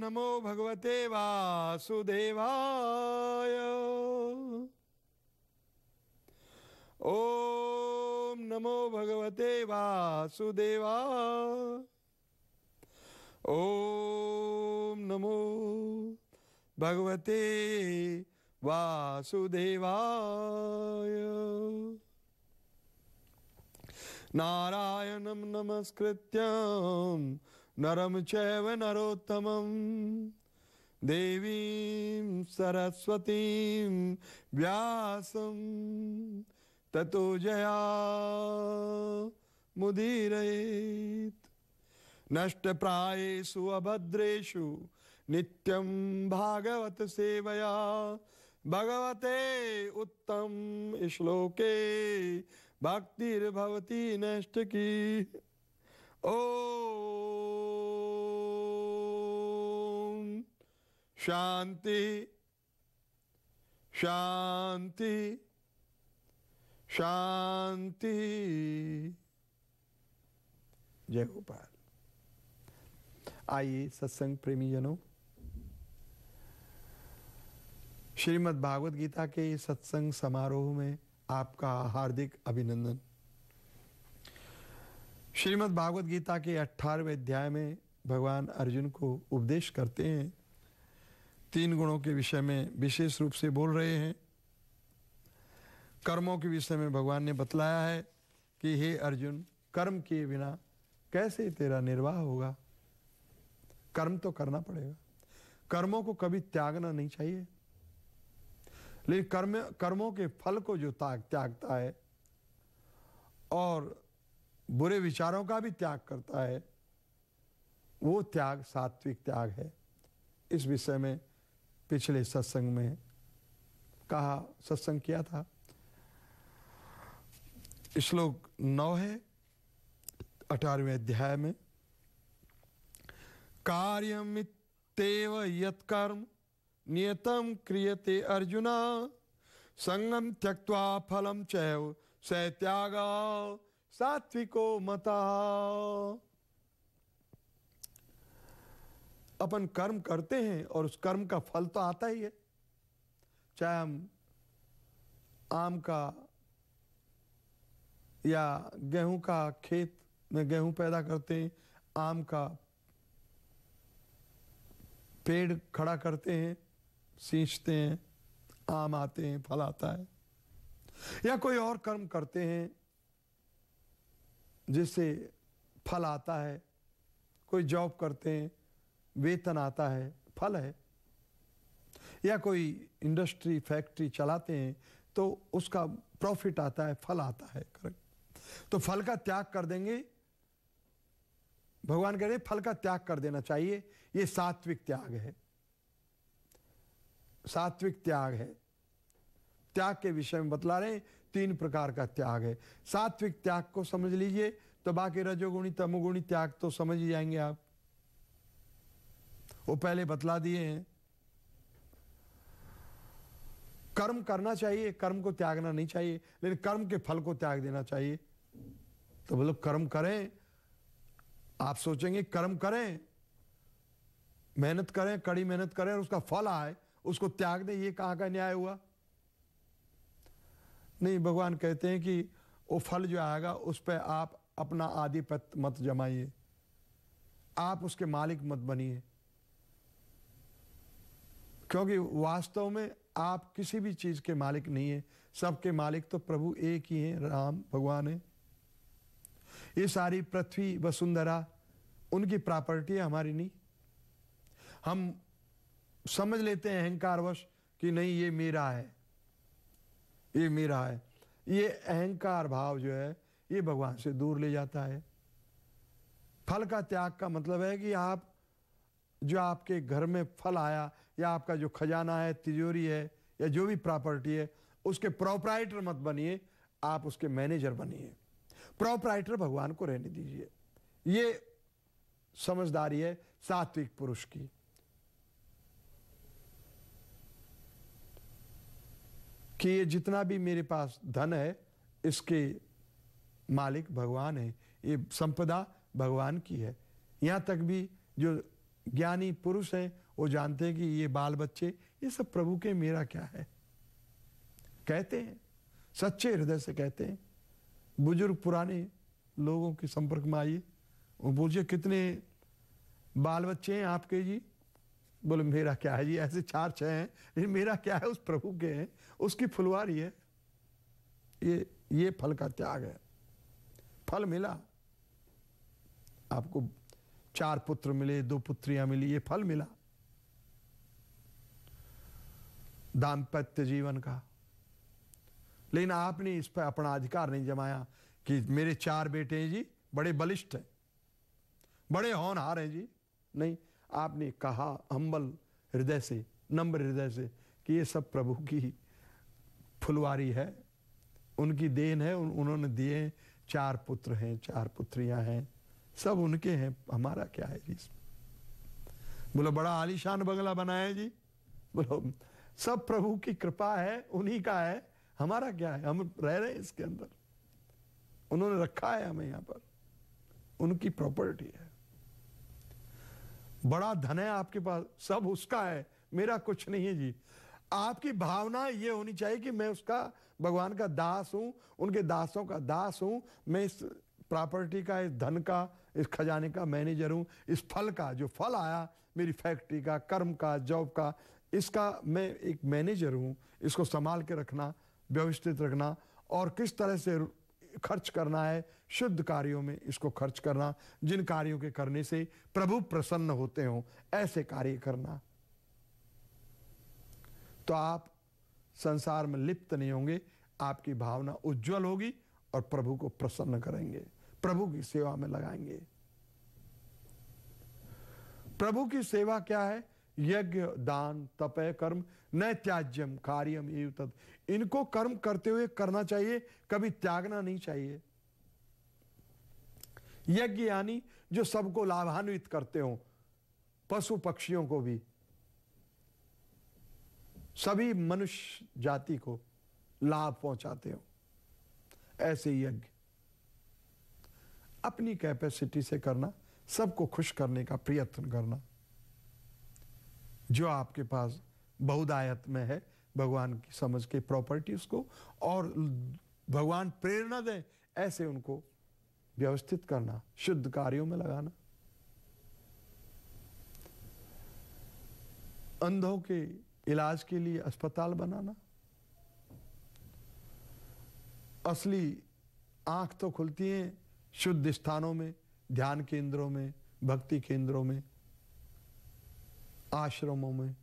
नमो भगवते वासुदेवाय ओम नमो भगवते वासुदेवा ओम नमो भगवते वासुदेवाय नारायणं नमस्कृत्यम् नरम चैव नरोत्तम देवीं सरस्वतीं व्यासं ततो जया मुदीरयेत् नष्टप्रायेषु अभद्रेषु नित्यं भागवत सेवया भगवते उत्तम श्लोके भक्तिर्भवती नष्ट की ओ शांति शांति शांति जय गोपाल आइए सत्संग प्रेमी जनों श्रीमद भागवत गीता के सत्संग समारोह में आपका हार्दिक अभिनंदन श्रीमद भागवत गीता के अठारहवें अध्याय में भगवान अर्जुन को उपदेश करते हैं तीन गुणों के विषय में विशेष रूप से बोल रहे हैं कर्मों के विषय में भगवान ने बतलाया है कि हे अर्जुन कर्म किए बिना कैसे तेरा निर्वाह होगा कर्म तो करना पड़ेगा कर्मों को कभी त्यागना नहीं चाहिए लेकिन कर्म कर्मों के फल को जो ताग त्यागता है और बुरे विचारों का भी त्याग करता है वो त्याग सात्विक त्याग है इस विषय में पिछले सत्संग में कहा सत्संग किया था श्लोक नौ है अठारहवें अध्याय में कार्य यत्कर्म नियतम क्रियते अर्जुन संगम त्यक्वा फलम चैव सत्यागा सात्विको मता अपन कर्म करते हैं और उस कर्म का फल तो आता ही है चाहे हम आम का या गेहूं का खेत में गेहूं पैदा करते हैं आम का पेड़ खड़ा करते हैं सींचते हैं आम आते हैं फल आता है या कोई और कर्म करते हैं जिससे फल आता है कोई जॉब करते हैं वेतन आता है फल है या कोई इंडस्ट्री फैक्ट्री चलाते हैं तो उसका प्रॉफिट आता है फल आता है करेक्ट तो फल का त्याग कर देंगे भगवान कह रहे फल का त्याग कर देना चाहिए यह सात्विक त्याग है सात्विक त्याग है त्याग के विषय में बतला रहे तीन प्रकार का त्याग है सात्विक त्याग को समझ लीजिए तो बाकी रजोगुणी तमोगुणी त्याग तो समझ ही जाएंगे आप वो पहले बतला दिए हैं कर्म करना चाहिए कर्म को त्यागना नहीं चाहिए लेकिन कर्म के फल को त्याग देना चाहिए तो बोलो कर्म करें आप सोचेंगे कर्म करें मेहनत करें कड़ी मेहनत करें और उसका फल आए उसको त्याग दें ये कहां का न्याय हुआ नहीं भगवान कहते हैं कि वो फल जो आएगा उस पर आप अपना आधिपत्य मत जमाइए आप उसके मालिक मत बनिए क्योंकि वास्तव में आप किसी भी चीज़ के मालिक नहीं है सबके मालिक तो प्रभु एक ही हैं राम भगवान है ये सारी पृथ्वी वसुंधरा उनकी प्रॉपर्टी है हमारी नहीं हम समझ लेते हैं अहंकारवश कि नहीं ये मेरा है ये मेरा है ये अहंकार भाव जो है ये भगवान से दूर ले जाता है फल का त्याग का मतलब है कि आप जो आपके घर में फल आया या आपका जो खजाना है तिजोरी है या जो भी प्रॉपर्टी है उसके प्रोपराइटर मत बनिए आप उसके मैनेजर बनिए प्रोपराइटर भगवान को रहने दीजिए ये समझदारी है सात्विक पुरुष की कि ये जितना भी मेरे पास धन है इसके मालिक भगवान है ये संपदा भगवान की है यहां तक भी जो ज्ञानी पुरुष हैं वो जानते हैं कि ये बाल बच्चे ये सब प्रभु के मेरा क्या है कहते हैं सच्चे हृदय से कहते हैं बुजुर्ग पुराने लोगों के संपर्क में आइए वो पूछिए कितने बाल बच्चे हैं आपके जी बोले मेरा क्या है जी ऐसे चार छः हैं लेकिन मेरा क्या है उस प्रभु के हैं उसकी फुलवारी है ये ये फल का त्याग है फल मिला आपको चार पुत्र मिले दो पुत्रियां मिली ये फल मिला दाम्पत्य जीवन का लेकिन आपने इस पर अपना अधिकार नहीं जमाया कि मेरे चार बेटे हैं जी बड़े बलिष्ठ हैं बड़े होनहार हैं जी नहीं आपने कहा हम्बल हृदय से नम्र हृदय से कि ये सब प्रभु की फुलवारी है उनकी देन है उन, उन्होंने दिए चार पुत्र हैं चार पुत्रियां हैं सब उनके हैं हमारा क्या है जी बोलो बड़ा आलीशान बंगला बनाया जी बोलो सब प्रभु की कृपा है उन्हीं का है हमारा क्या है हम रह रहे हैं इसके अंदर उन्होंने रखा है हमें यहां पर उनकी प्रॉपर्टी है बड़ा धन है आपके पास सब उसका है मेरा कुछ नहीं है जी आपकी भावना यह होनी चाहिए कि मैं उसका भगवान का दास हूं उनके दासों का दास हूं मैं इस प्रॉपर्टी का इस धन का इस खजाने का मैनेजर हूँ इस फल का जो फल आया मेरी फैक्ट्री का कर्म का जॉब का इसका मैं एक मैनेजर हूँ इसको संभाल के रखना व्यवस्थित रखना और किस तरह से खर्च करना है शुद्ध कार्यों में इसको खर्च करना जिन कार्यों के करने से प्रभु प्रसन्न होते हो ऐसे कार्य करना तो आप संसार में लिप्त नहीं होंगे आपकी भावना उज्जवल होगी और प्रभु को प्रसन्न करेंगे प्रभु की सेवा में लगाएंगे प्रभु की सेवा क्या है यज्ञ दान तप कर्म न त्याज्यम कार्यम एव तद इनको कर्म करते हुए करना चाहिए कभी त्यागना नहीं चाहिए यज्ञ यानी जो सबको लाभान्वित करते हो पशु पक्षियों को भी सभी मनुष्य जाति को लाभ पहुंचाते हो ऐसे यज्ञ अपनी कैपेसिटी से करना सबको खुश करने का प्रयत्न करना जो आपके पास बहुदायत में है भगवान की समझ के प्रॉपर्टी को और भगवान प्रेरणा दे ऐसे उनको व्यवस्थित करना शुद्ध कार्यों में लगाना अंधों के इलाज के लिए अस्पताल बनाना असली आंख तो खुलती है शुद्ध स्थानों में ध्यान केंद्रों में भक्ति केंद्रों में आश्रमों में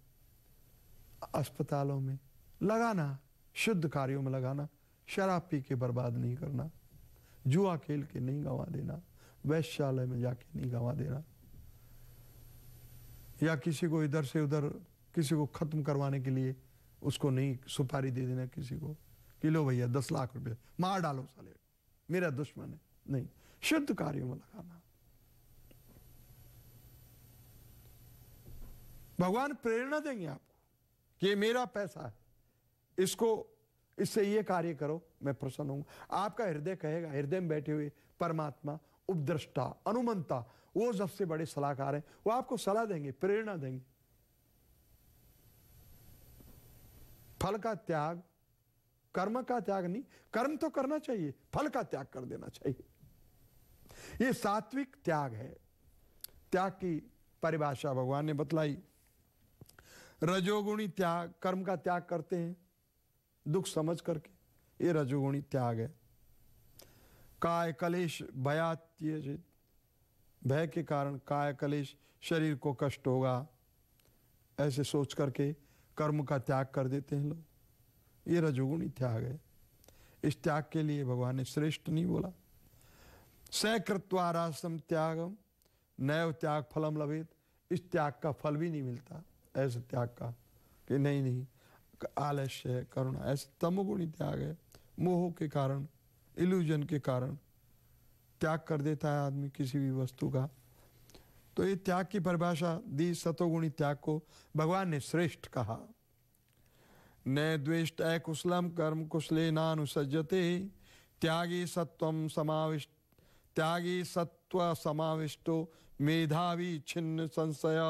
अस्पतालों में लगाना शुद्ध कार्यों में लगाना शराब पी के बर्बाद नहीं करना जुआ खेल के नहीं गंवा देना वैश्यालय में जाके नहीं गंवा देना या किसी को इधर से उधर किसी को ख़त्म करवाने के लिए उसको नहीं सुपारी दे देना किसी को कि लो भैया दस लाख रुपए मार डालो साले मेरा दुश्मन है नहीं शुद्ध कार्यों में लगाना भगवान प्रेरणा देंगे आपको कि ये मेरा पैसा है इसको इससे ये कार्य करो मैं प्रसन्न हूंगा आपका हृदय कहेगा हृदय में बैठे हुए परमात्मा उपद्रष्टा अनुमंता वो सबसे बड़े सलाहकार हैं वो आपको सलाह देंगे प्रेरणा देंगे फल का त्याग कर्म का त्याग नहीं कर्म तो करना चाहिए फल का त्याग कर देना चाहिए ये सात्विक त्याग है त्याग की परिभाषा भगवान ने बतलाई रजोगुणी त्याग कर्म का त्याग करते हैं दुख समझ करके ये रजोगुणी त्याग है काय कलेश भयात्य भय के कारण काय कलेश शरीर को कष्ट होगा ऐसे सोच करके कर्म का त्याग कर देते हैं लोग ये रजोगुणी त्याग है इस त्याग के लिए भगवान ने श्रेष्ठ नहीं बोला स राष्ट्रम त्यागम नैव त्याग फलम लभित इस त्याग का फल भी नहीं मिलता ऐसे त्याग का कि नहीं नहीं आलस्य है करुणा ऐसे तमोगुणी त्याग है मोह के कारण इल्यूजन के कारण त्याग कर देता है आदमी किसी भी वस्तु का तो ये त्याग की परिभाषा दी सतोगुणी त्याग को भगवान ने श्रेष्ठ कहा न द्वेष्ट अकुशलम कर्म कुशले नानुसजते त्यागी सत्वम समाविष्ट त्यागी सत्व समाविष्टो मेधावी छिन्न संशय